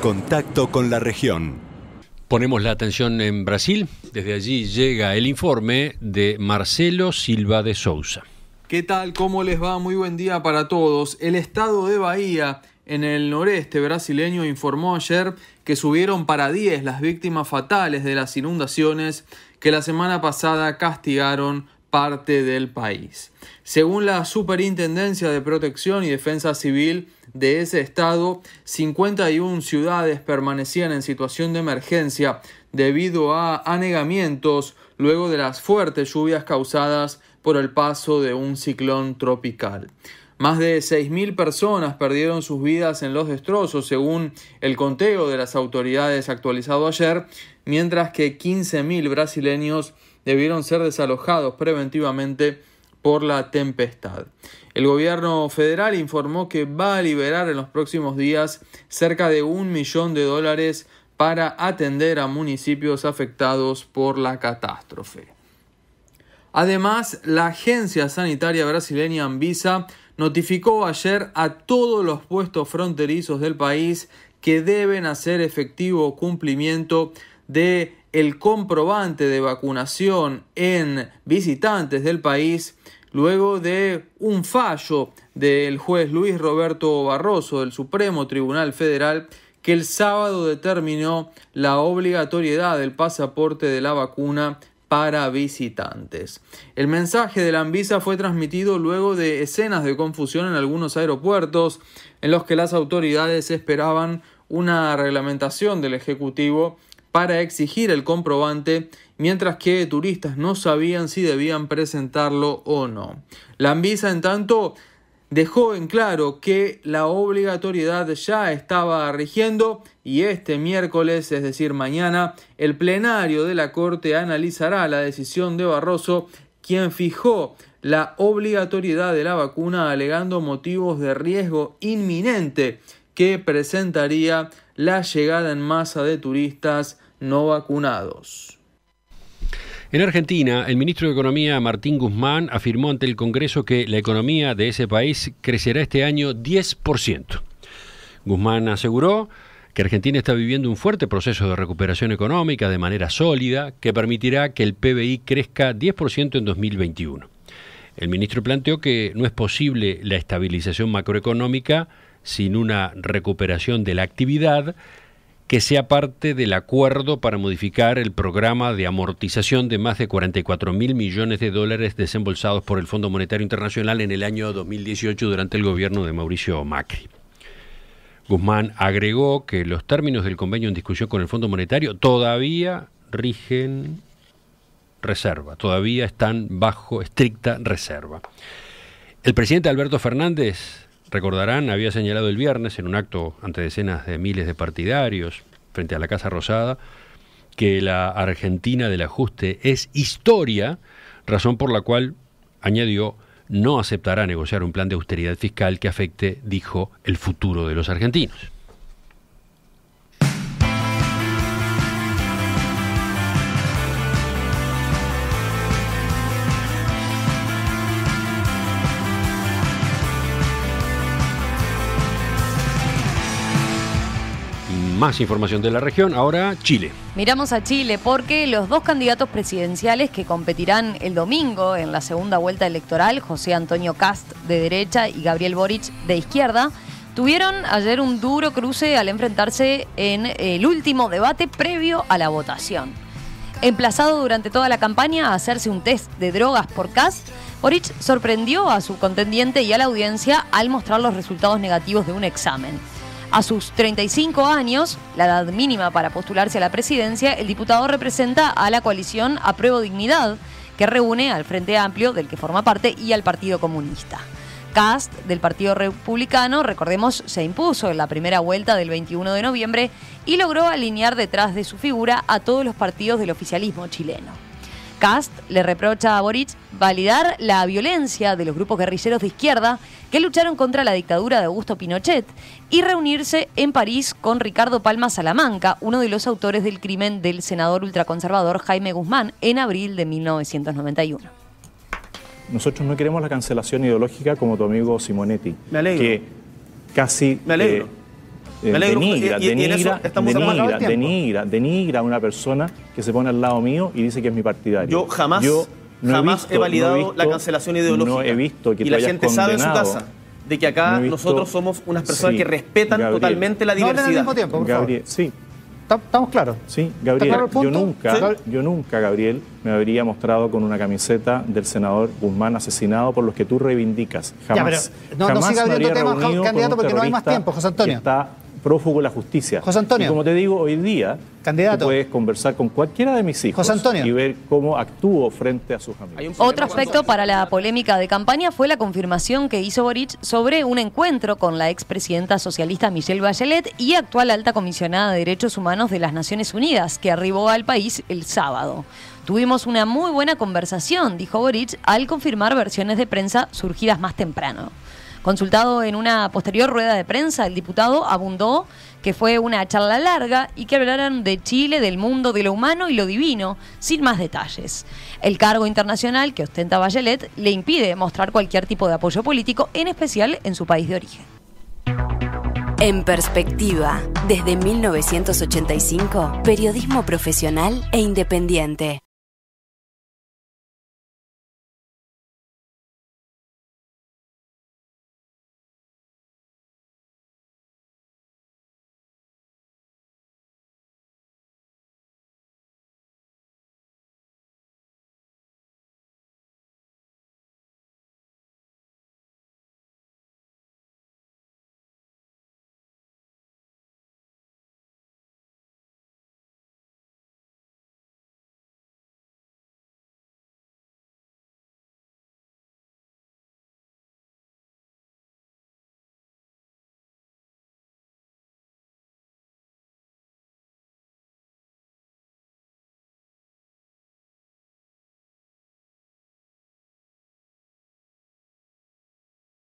Contacto con la región. Ponemos la atención en Brasil. Desde allí llega el informe de Marcelo Silva de Souza. ¿Qué tal? ¿Cómo les va? Muy buen día para todos. El estado de Bahía, en el noreste brasileño, informó ayer que subieron para 10 las víctimas fatales de las inundaciones que la semana pasada castigaron parte del país. Según la Superintendencia de Protección y Defensa Civil de ese estado, 51 ciudades permanecían en situación de emergencia debido a anegamientos luego de las fuertes lluvias causadas por el paso de un ciclón tropical. Más de 6.000 personas perdieron sus vidas en los destrozos, según el conteo de las autoridades actualizado ayer, mientras que 15.000 brasileños debieron ser desalojados preventivamente por la tempestad. El gobierno federal informó que va a liberar en los próximos días cerca de un millón de dólares para atender a municipios afectados por la catástrofe. Además, la agencia sanitaria brasileña Anvisa notificó ayer a todos los puestos fronterizos del país que deben hacer efectivo cumplimiento de el comprobante de vacunación en visitantes del país luego de un fallo del juez Luis Roberto Barroso del Supremo Tribunal Federal que el sábado determinó la obligatoriedad del pasaporte de la vacuna para visitantes. El mensaje de la Anvisa fue transmitido luego de escenas de confusión en algunos aeropuertos en los que las autoridades esperaban una reglamentación del Ejecutivo para exigir el comprobante, mientras que turistas no sabían si debían presentarlo o no. La Anvisa, en tanto, dejó en claro que la obligatoriedad ya estaba rigiendo y este miércoles, es decir, mañana, el plenario de la Corte analizará la decisión de Barroso, quien fijó la obligatoriedad de la vacuna alegando motivos de riesgo inminente que presentaría la llegada en masa de turistas no vacunados. En Argentina, el ministro de Economía, Martín Guzmán, afirmó ante el Congreso que la economía de ese país crecerá este año 10%. Guzmán aseguró que Argentina está viviendo un fuerte proceso de recuperación económica de manera sólida que permitirá que el PBI crezca 10% en 2021. El ministro planteó que no es posible la estabilización macroeconómica sin una recuperación de la actividad, que sea parte del acuerdo para modificar el programa de amortización de más de 44 mil millones de dólares desembolsados por el Fondo Monetario Internacional en el año 2018 durante el gobierno de Mauricio Macri. Guzmán agregó que los términos del convenio en discusión con el Fondo Monetario todavía rigen reserva, todavía están bajo estricta reserva. El presidente Alberto Fernández recordarán, había señalado el viernes en un acto ante decenas de miles de partidarios frente a la Casa Rosada que la Argentina del ajuste es historia, razón por la cual, añadió, no aceptará negociar un plan de austeridad fiscal que afecte, dijo, el futuro de los argentinos. más información de la región, ahora Chile. Miramos a Chile porque los dos candidatos presidenciales que competirán el domingo en la segunda vuelta electoral, José Antonio Cast de derecha y Gabriel Boric de izquierda, tuvieron ayer un duro cruce al enfrentarse en el último debate previo a la votación. Emplazado durante toda la campaña a hacerse un test de drogas por Cast, Boric sorprendió a su contendiente y a la audiencia al mostrar los resultados negativos de un examen. A sus 35 años, la edad mínima para postularse a la presidencia, el diputado representa a la coalición Apruebo Dignidad, que reúne al Frente Amplio, del que forma parte, y al Partido Comunista. Cast, del Partido Republicano, recordemos, se impuso en la primera vuelta del 21 de noviembre y logró alinear detrás de su figura a todos los partidos del oficialismo chileno. Cast le reprocha a Boric validar la violencia de los grupos guerrilleros de izquierda que lucharon contra la dictadura de Augusto Pinochet y reunirse en París con Ricardo Palma Salamanca, uno de los autores del crimen del senador ultraconservador Jaime Guzmán en abril de 1991. Nosotros no queremos la cancelación ideológica como tu amigo Simonetti. Me alegro. Que casi Me alegro. Eh, eh, eh, de denigra, y, denigra, denigra, denigra, a una persona que se pone al lado mío y dice que es mi partidario. Yo jamás, Yo jamás he, validado la cancelación ideológica. No he visto que y la gente sabe en su casa de que acá nosotros somos unas personas que respetan totalmente la diversidad. Gabriel, sí. ¿Estamos claros? Sí, Gabriel, yo, nunca, yo nunca, Gabriel, me habría mostrado con una camiseta del senador Guzmán asesinado por los que tú reivindicas. Jamás. no, jamás no no Está prófugo de la justicia. José Antonio. como te digo, hoy día Candidato. puedes conversar con cualquiera de mis hijos y ver cómo actúo frente a sus amigos. Otro aspecto para la polémica de campaña fue la confirmación que hizo Boric sobre un encuentro con la expresidenta socialista Michelle Bachelet y actual alta comisionada de Derechos Humanos de las Naciones Unidas, que arribó al país el sábado. Tuvimos una muy buena conversación, dijo Boric, al confirmar versiones de prensa surgidas más temprano. Consultado en una posterior rueda de prensa, el diputado abundó que fue una charla larga y que hablaran de Chile, del mundo, de lo humano y lo divino, sin más detalles. El cargo internacional que ostenta Bachelet le impide mostrar cualquier tipo de apoyo político, en especial en su país de origen. En perspectiva, desde 1985, periodismo profesional e independiente.